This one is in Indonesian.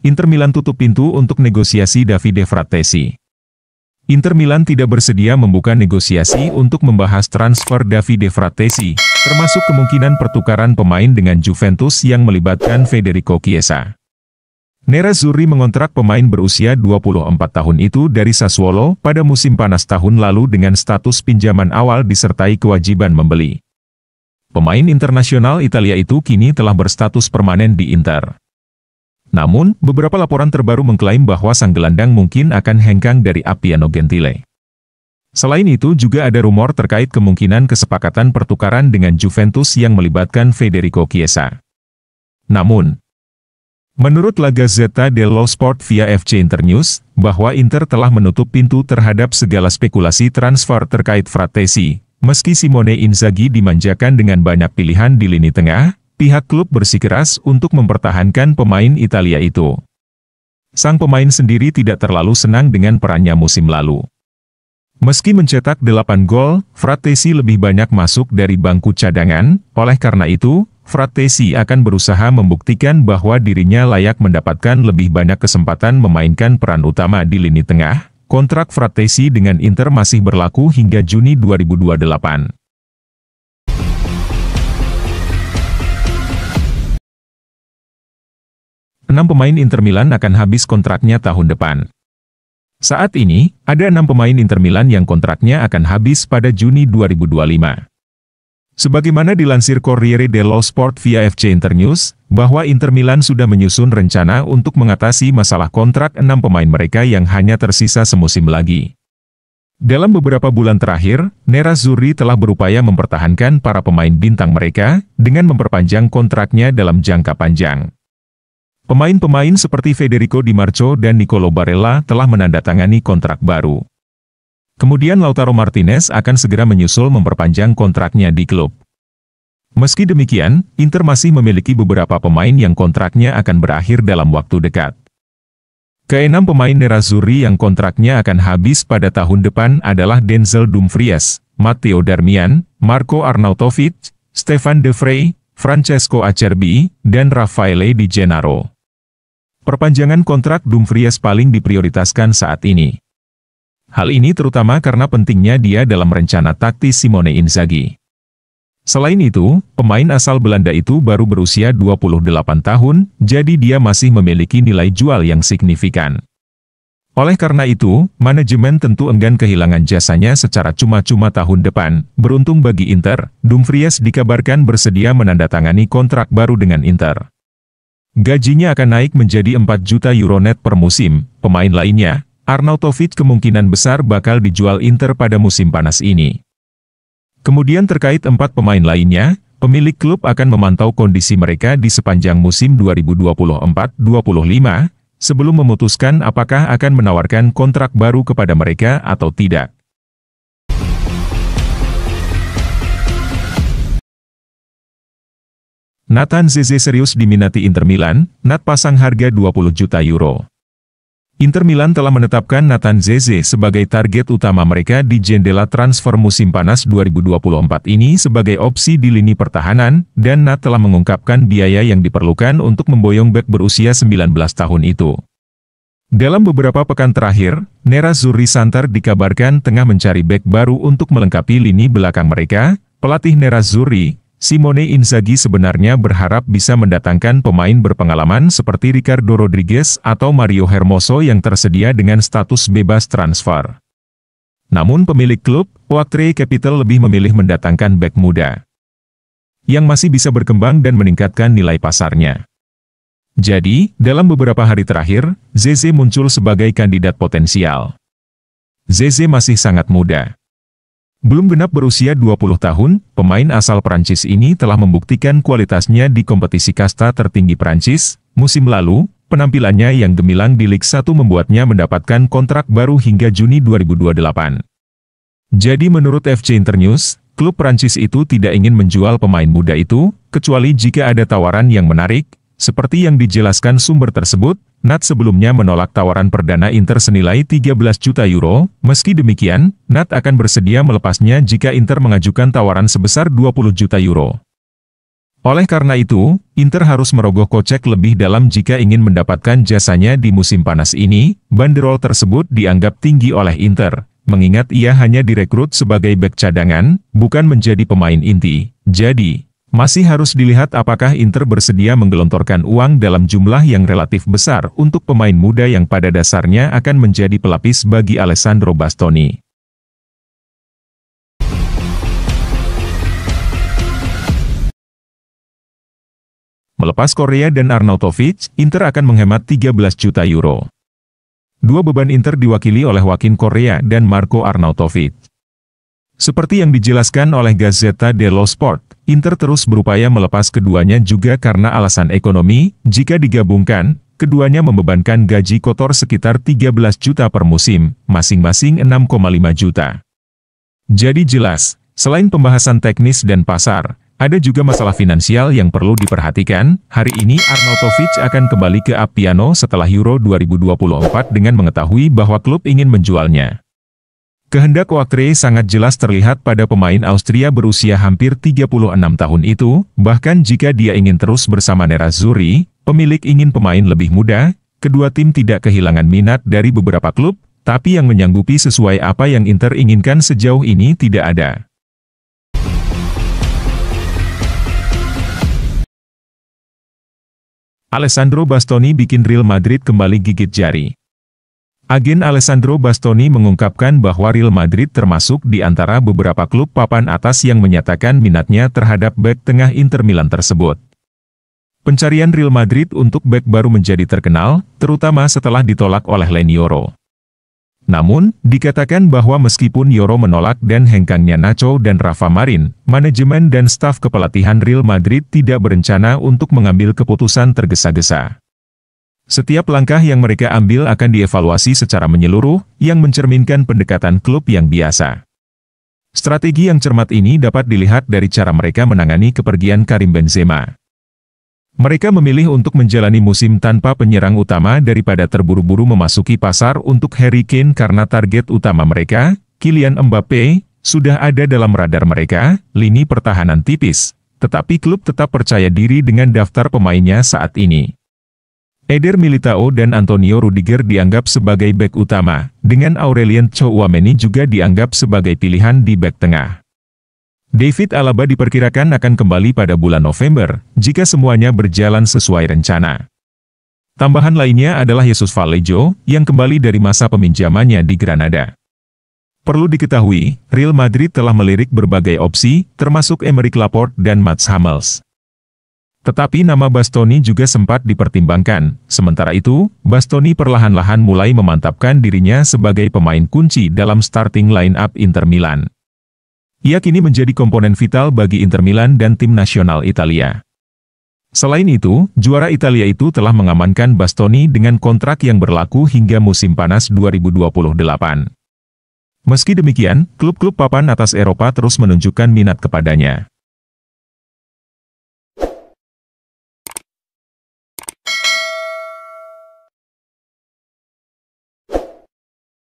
Inter Milan tutup pintu untuk negosiasi Davide Fratesi. Inter Milan tidak bersedia membuka negosiasi untuk membahas transfer Davide Fratesi, termasuk kemungkinan pertukaran pemain dengan Juventus yang melibatkan Federico Chiesa. Nerazzurri mengontrak pemain berusia 24 tahun itu dari Sassuolo pada musim panas tahun lalu dengan status pinjaman awal disertai kewajiban membeli. Pemain internasional Italia itu kini telah berstatus permanen di Inter. Namun, beberapa laporan terbaru mengklaim bahwa sang gelandang mungkin akan hengkang dari Appiano Gentile. Selain itu juga ada rumor terkait kemungkinan kesepakatan pertukaran dengan Juventus yang melibatkan Federico Chiesa. Namun, menurut La Gazzetta dello Sport via FC Internews, bahwa Inter telah menutup pintu terhadap segala spekulasi transfer terkait Fratesi, meski Simone Inzaghi dimanjakan dengan banyak pilihan di lini tengah, pihak klub bersikeras untuk mempertahankan pemain Italia itu. Sang pemain sendiri tidak terlalu senang dengan perannya musim lalu. Meski mencetak 8 gol, Fratesi lebih banyak masuk dari bangku cadangan, oleh karena itu, Fratesi akan berusaha membuktikan bahwa dirinya layak mendapatkan lebih banyak kesempatan memainkan peran utama di lini tengah. Kontrak Fratesi dengan Inter masih berlaku hingga Juni 2028. enam pemain Inter Milan akan habis kontraknya tahun depan. Saat ini, ada enam pemain Inter Milan yang kontraknya akan habis pada Juni 2025. Sebagaimana dilansir Corriere dello Sport via FC Inter News, bahwa Inter Milan sudah menyusun rencana untuk mengatasi masalah kontrak enam pemain mereka yang hanya tersisa semusim lagi. Dalam beberapa bulan terakhir, Nerazzurri telah berupaya mempertahankan para pemain bintang mereka dengan memperpanjang kontraknya dalam jangka panjang. Pemain-pemain seperti Federico Di Marco dan Nicolo Barella telah menandatangani kontrak baru. Kemudian Lautaro Martinez akan segera menyusul memperpanjang kontraknya di klub. Meski demikian, Inter masih memiliki beberapa pemain yang kontraknya akan berakhir dalam waktu dekat. Keenam pemain Nerazzurri yang kontraknya akan habis pada tahun depan adalah Denzel Dumfries, Matteo Darmian, Marco Arnautovic, Stefan De Vrij, Francesco Acerbi, dan Raffaele Di Gennaro. Perpanjangan kontrak Dumfries paling diprioritaskan saat ini. Hal ini terutama karena pentingnya dia dalam rencana taktis Simone Inzaghi. Selain itu, pemain asal Belanda itu baru berusia 28 tahun, jadi dia masih memiliki nilai jual yang signifikan. Oleh karena itu, manajemen tentu enggan kehilangan jasanya secara cuma-cuma tahun depan. Beruntung bagi Inter, Dumfries dikabarkan bersedia menandatangani kontrak baru dengan Inter. Gajinya akan naik menjadi 4 juta euro net per musim. Pemain lainnya, Arnautovic kemungkinan besar bakal dijual Inter pada musim panas ini. Kemudian terkait empat pemain lainnya, pemilik klub akan memantau kondisi mereka di sepanjang musim 2024-25, sebelum memutuskan apakah akan menawarkan kontrak baru kepada mereka atau tidak. Nathan Zeze serius diminati Inter Milan, Nat pasang harga 20 juta euro. Inter Milan telah menetapkan Nathan Zeze sebagai target utama mereka di jendela transfer musim panas 2024 ini sebagai opsi di lini pertahanan, dan Nat telah mengungkapkan biaya yang diperlukan untuk memboyong bek berusia 19 tahun itu. Dalam beberapa pekan terakhir, Nera Zuri Santar dikabarkan tengah mencari bek baru untuk melengkapi lini belakang mereka, pelatih Nera Zuri, Simone Inzaghi sebenarnya berharap bisa mendatangkan pemain berpengalaman seperti Ricardo Rodriguez atau Mario Hermoso yang tersedia dengan status bebas transfer. Namun pemilik klub, Oaktree Capital lebih memilih mendatangkan bek muda yang masih bisa berkembang dan meningkatkan nilai pasarnya. Jadi, dalam beberapa hari terakhir, Zeze muncul sebagai kandidat potensial. Zeze masih sangat muda. Belum genap berusia 20 tahun, pemain asal Prancis ini telah membuktikan kualitasnya di kompetisi kasta tertinggi Prancis. Musim lalu, penampilannya yang gemilang di Ligue 1 membuatnya mendapatkan kontrak baru hingga Juni 2028. Jadi menurut FC Internews, klub Prancis itu tidak ingin menjual pemain muda itu, kecuali jika ada tawaran yang menarik, seperti yang dijelaskan sumber tersebut, Nat sebelumnya menolak tawaran perdana Inter senilai 13 juta euro, meski demikian, Nat akan bersedia melepasnya jika Inter mengajukan tawaran sebesar 20 juta euro. Oleh karena itu, Inter harus merogoh kocek lebih dalam jika ingin mendapatkan jasanya di musim panas ini, banderol tersebut dianggap tinggi oleh Inter, mengingat ia hanya direkrut sebagai bek cadangan, bukan menjadi pemain inti. Jadi, masih harus dilihat apakah Inter bersedia menggelontorkan uang dalam jumlah yang relatif besar untuk pemain muda yang pada dasarnya akan menjadi pelapis bagi Alessandro Bastoni. Melepas Korea dan Arnautovic, Inter akan menghemat 13 juta euro. Dua beban Inter diwakili oleh Wakin Korea dan Marco Arnautovic. Seperti yang dijelaskan oleh Gazeta dello Sport, Inter terus berupaya melepas keduanya juga karena alasan ekonomi, jika digabungkan, keduanya membebankan gaji kotor sekitar 13 juta per musim, masing-masing 6,5 juta. Jadi jelas, selain pembahasan teknis dan pasar, ada juga masalah finansial yang perlu diperhatikan, hari ini Arnautovic akan kembali ke Appiano setelah Euro 2024 dengan mengetahui bahwa klub ingin menjualnya. Kehendak Wakre sangat jelas terlihat pada pemain Austria berusia hampir 36 tahun itu, bahkan jika dia ingin terus bersama Nerazzurri, pemilik ingin pemain lebih muda, kedua tim tidak kehilangan minat dari beberapa klub, tapi yang menyanggupi sesuai apa yang Inter inginkan sejauh ini tidak ada. Alessandro Bastoni bikin Real Madrid kembali gigit jari. Agen Alessandro Bastoni mengungkapkan bahwa Real Madrid termasuk di antara beberapa klub papan atas yang menyatakan minatnya terhadap bek tengah Inter Milan tersebut. Pencarian Real Madrid untuk bek baru menjadi terkenal, terutama setelah ditolak oleh Yoro. Namun, dikatakan bahwa meskipun Yoro menolak dan hengkangnya Nacho dan Rafa Marin, manajemen dan staf kepelatihan Real Madrid tidak berencana untuk mengambil keputusan tergesa-gesa. Setiap langkah yang mereka ambil akan dievaluasi secara menyeluruh, yang mencerminkan pendekatan klub yang biasa. Strategi yang cermat ini dapat dilihat dari cara mereka menangani kepergian Karim Benzema. Mereka memilih untuk menjalani musim tanpa penyerang utama daripada terburu-buru memasuki pasar untuk Harry Kane karena target utama mereka, Kylian Mbappe, sudah ada dalam radar mereka, lini pertahanan tipis. Tetapi klub tetap percaya diri dengan daftar pemainnya saat ini. Eder Militao dan Antonio Rudiger dianggap sebagai bek utama, dengan Aurelien Chouameni juga dianggap sebagai pilihan di bek tengah. David Alaba diperkirakan akan kembali pada bulan November, jika semuanya berjalan sesuai rencana. Tambahan lainnya adalah Yesus Vallejo, yang kembali dari masa peminjamannya di Granada. Perlu diketahui, Real Madrid telah melirik berbagai opsi, termasuk Emerick Laporte dan Mats Hummels. Tetapi nama Bastoni juga sempat dipertimbangkan. Sementara itu, Bastoni perlahan-lahan mulai memantapkan dirinya sebagai pemain kunci dalam starting line-up Inter Milan. Ia kini menjadi komponen vital bagi Inter Milan dan tim nasional Italia. Selain itu, juara Italia itu telah mengamankan Bastoni dengan kontrak yang berlaku hingga musim panas 2028. Meski demikian, klub-klub papan atas Eropa terus menunjukkan minat kepadanya.